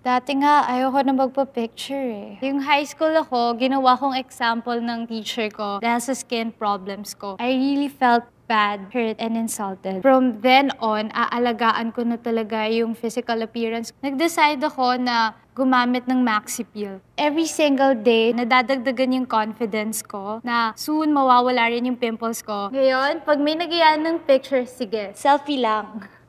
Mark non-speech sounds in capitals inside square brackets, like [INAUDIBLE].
Dati nga, ayoko na magpa-picture eh. Yung high school ako, ginawa kong example ng teacher ko dahil sa skin problems ko. I really felt bad, hurt, and insulted. From then on, aalagaan ko na talaga yung physical appearance. Nag-decide ako na gumamit ng peel. Every single day, nadadagdagan yung confidence ko na soon mawawala rin yung pimples ko. Ngayon, pag may nagayaan ng picture, sige, selfie lang. [LAUGHS]